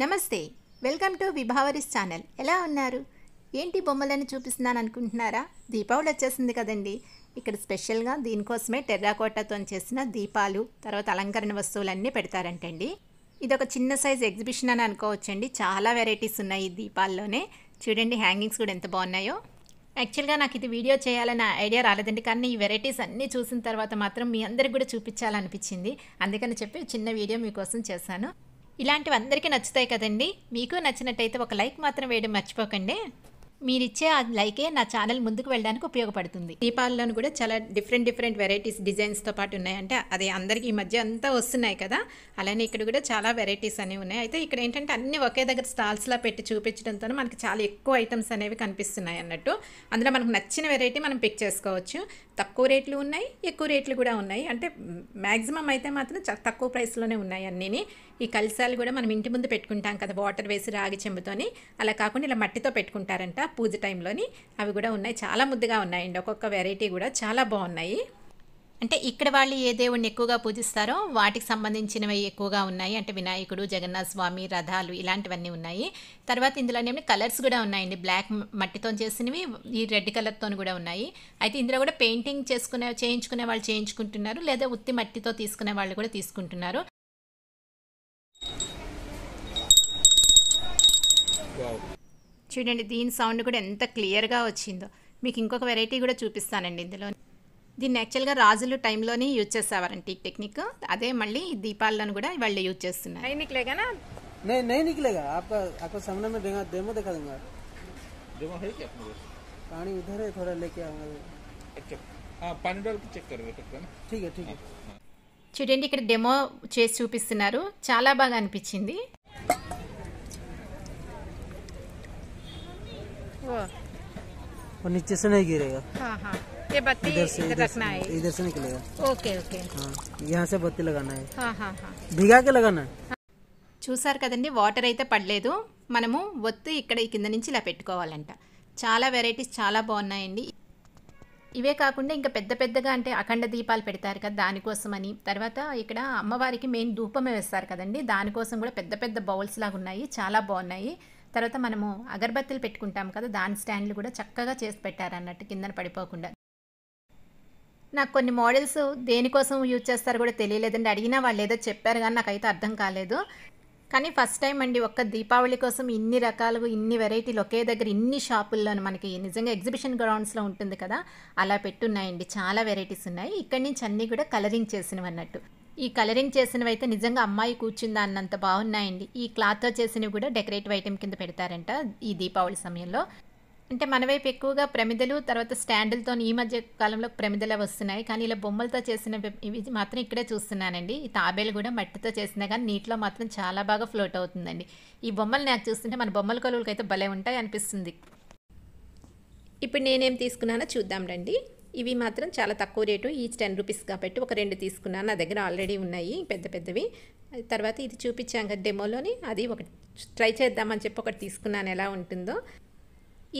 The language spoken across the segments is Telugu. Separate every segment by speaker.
Speaker 1: నమస్తే వెల్కమ్ టు విభావరిస్ ఛానల్ ఎలా ఉన్నారు ఏంటి బొమ్మలను చూపిస్తున్నాను అనుకుంటున్నారా దీపావళి వచ్చేసింది కదండి ఇక్కడ స్పెషల్గా దీనికోసమే టెర్రాకోటాతో చేసిన దీపాలు తర్వాత అలంకరణ వస్తువులన్నీ పెడతారంటండి ఇది ఒక చిన్న సైజ్ ఎగ్జిబిషన్ అని అనుకోవచ్చండి చాలా వెరైటీస్ ఉన్నాయి ఈ దీపాల్లోనే చూడండి హ్యాంగింగ్స్ కూడా ఎంత బాగున్నాయో యాక్చువల్గా నాకు ఇది వీడియో చేయాలన్న ఐడియా రాలేదండి కానీ ఈ వెరైటీస్ అన్నీ చూసిన తర్వాత మాత్రం మీ అందరికి కూడా చూపించాలనిపించింది అందుకని చెప్పి చిన్న వీడియో మీకోసం చేశాను ఇలాంటివి అందరికీ నచ్చుతాయి కదండి మీకు నచ్చినట్టయితే ఒక లైక్ మాత్రం వేయడం మర్చిపోకండి మీరిచ్చే ఆ లైకే నా ఛానల్ ముందుకు వెళ్ళడానికి ఉపయోగపడుతుంది దీపాలను కూడా చాలా డిఫరెంట్ డిఫరెంట్ వెరైటీస్ డిజైన్స్తో పాటు ఉన్నాయంటే అది అందరికీ ఈ మధ్య అంతా వస్తున్నాయి కదా అలానే ఇక్కడ కూడా చాలా వెరైటీస్ అనేవి ఉన్నాయి అయితే ఇక్కడ ఏంటంటే అన్ని ఒకే దగ్గర స్టాల్స్లో పెట్టి చూపించడంతో మనకి చాలా ఎక్కువ ఐటమ్స్ అనేవి కనిపిస్తున్నాయి అన్నట్టు అందులో మనకు నచ్చిన వెరైటీ మనం పిక్ చేసుకోవచ్చు తక్కువ రేట్లు ఉన్నాయి ఎక్కువ రేట్లు కూడా ఉన్నాయి అంటే మ్యాక్సిమం అయితే మాత్రం తక్కువ ప్రైస్లోనే ఉన్నాయి అన్నీ ఈ కలిసాలు కూడా మనం ఇంటి ముందు పెట్టుకుంటాం కదా వాటర్ వేసి రాగి చెంబుతోని అలా కాకుండా ఇలా మట్టితో పెట్టుకుంటారంట పూజ టైంలోని అవి కూడా ఉన్నాయి చాలా ముద్దుగా ఉన్నాయండి ఒక్కొక్క వెరైటీ కూడా చాలా బాగున్నాయి అంటే ఇక్కడ వాళ్ళు ఏ దేవుడిని ఎక్కువగా పూజిస్తారో వాటికి సంబంధించినవి ఎక్కువగా ఉన్నాయి అంటే వినాయకుడు జగన్నాథ స్వామి రథాలు ఇలాంటివన్నీ ఉన్నాయి తర్వాత ఇందులోనేమి కలర్స్ కూడా ఉన్నాయండి బ్లాక్ మట్టితో చేసినవి ఈ రెడ్ కలర్తో కూడా ఉన్నాయి అయితే ఇందులో కూడా పెయింటింగ్ చేసుకునే చేయించుకునే వాళ్ళు చేయించుకుంటున్నారు లేదా ఉత్తి మట్టితో తీసుకునే వాళ్ళు కూడా తీసుకుంటున్నారు చూడండి దీని సౌండ్ కూడా ఎంత క్లియర్గా వచ్చిందో మీకు ఇంకొక వెరైటీ కూడా చూపిస్తానండి ఇందులో దీన్ని యాక్చువల్గా రాజులు టైంలోనే యూజ్ చేసేవారండి ఈ టెక్నిక్ అదే మళ్ళీ దీపాలను కూడా వాళ్ళు యూజ్ చేస్తున్నారు చూడండి ఇక్కడ డెమో చేసి చూపిస్తున్నారు చాలా బాగా అనిపించింది वो और नीचे से नहीं गिरेगा हाँ हाँ ये बत्ती इधर से रखना है इधर से निकलेगा ओके ओके हाँ यहाँ से बत्ती लगाना है हाँ हाँ भिगा के लगाना है చూసారు కదండి వాటర్ అయితే పడలేదు మనము ఒత్తు ఇక్కడ కింద నుంచి ఇలా పెట్టుకోవాలంట చాలా వెరైటీస్ చాలా బాగున్నాయండి ఇవే కాకుండా ఇంకా పెద్ద పెద్దగా అంటే అఖండ దీపాలు పెడతారు కదా దానికోసమని తర్వాత ఇక్కడ అమ్మవారికి మెయిన్ ధూపమే వేస్తారు కదండి దానికోసం కూడా పెద్ద పెద్ద బౌల్స్ లాగా ఉన్నాయి చాలా బాగున్నాయి తర్వాత మనము అగర్బత్తులు పెట్టుకుంటాం కదా దాని స్టాండ్లు కూడా చక్కగా చేసి పెట్టారన్నట్టు కిందన పడిపోకుండా నాకు కొన్ని మోడల్స్ దేనికోసం యూజ్ చేస్తారు కూడా తెలియలేదండి అడిగినా వాళ్ళు ఏదో చెప్పారు కానీ నాకైతే అర్థం కాలేదు కానీ ఫస్ట్ టైం అండి ఒక్క దీపావళి కోసం ఇన్ని రకాలు ఇన్ని వెరైటీలు ఒకే దగ్గర ఇన్ని షాపుల్లోనూ మనకి నిజంగా ఎగ్జిబిషన్ గ్రౌండ్స్లో ఉంటుంది కదా అలా పెట్టున్నాయండి చాలా వెరైటీస్ ఉన్నాయి ఇక్కడి నుంచి అన్నీ కూడా కలరింగ్ చేసినవి అన్నట్టు ఈ కలరింగ్ చేసినవి అయితే నిజంగా అమ్మాయి కూర్చుందా అన్నంత బాగున్నాయండి ఈ క్లాత్తో చేసినవి కూడా డెకరేటివ్ ఐటెం కింద పెడతారంట ఈ దీపావళి సమయంలో అంటే మన వైపు ఎక్కువగా ప్రమిదలు తర్వాత స్టాండిల్తో ఈ మధ్య కాలంలో ప్రమిదలు వస్తున్నాయి కానీ ఇలా బొమ్మలతో చేసిన ఇవి మాత్రం ఇక్కడే చూస్తున్నానండి ఈ తాబేలు కూడా మట్టితో చేసినా కానీ నీటిలో మాత్రం చాలా బాగా ఫ్లోట్ అవుతుందండి ఈ బొమ్మలు నాకు చూస్తుంటే మన బొమ్మల అయితే భలే ఉంటాయి అనిపిస్తుంది ఇప్పుడు నేనేం తీసుకున్నానో చూద్దాం రండి ఇవి మాత్రం చాలా తక్కువ రేటు ఈచ్ టెన్ రూపీస్ కాబట్టి ఒక రెండు తీసుకున్నాను నా దగ్గర ఆల్రెడీ ఉన్నాయి పెద్ద పెద్దవి తర్వాత ఇది చూపించాం కదా డెమోలోని అది ఒక ట్రై చేద్దామని చెప్పి ఒకటి తీసుకున్నాను ఎలా ఉంటుందో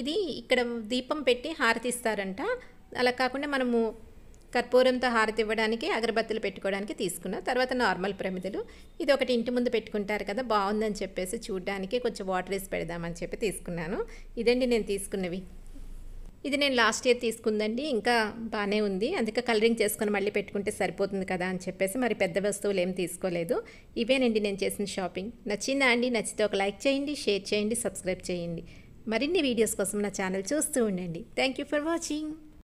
Speaker 1: ఇది ఇక్కడ దీపం పెట్టి హారతి ఇస్తారంట అలా కాకుండా మనము కర్పూరంతో హారతి ఇవ్వడానికి అగరబత్తులు పెట్టుకోవడానికి తీసుకున్నా తర్వాత నార్మల్ ప్రమిదలు ఇది ఒకటి ఇంటి ముందు పెట్టుకుంటారు కదా బాగుందని చెప్పేసి చూడడానికి కొంచెం వాటర్ వేసి పెడదామని చెప్పి తీసుకున్నాను ఇదండి నేను తీసుకున్నవి ఇది నేను లాస్ట్ ఇయర్ తీసుకుందండి ఇంకా బాగానే ఉంది అందుకే కలరింగ్ చేసుకొని మళ్ళీ పెట్టుకుంటే సరిపోతుంది కదా అని చెప్పేసి మరి పెద్ద వస్తువులు ఏం తీసుకోలేదు ఇవేనండి నేను చేసిన షాపింగ్ నచ్చిందా అండి నచ్చితే ఒక లైక్ చేయండి షేర్ చేయండి సబ్స్క్రైబ్ చేయండి మరిన్ని వీడియోస్ కోసం నా ఛానల్ చూస్తూ ఉండండి థ్యాంక్ యూ ఫర్ వాచింగ్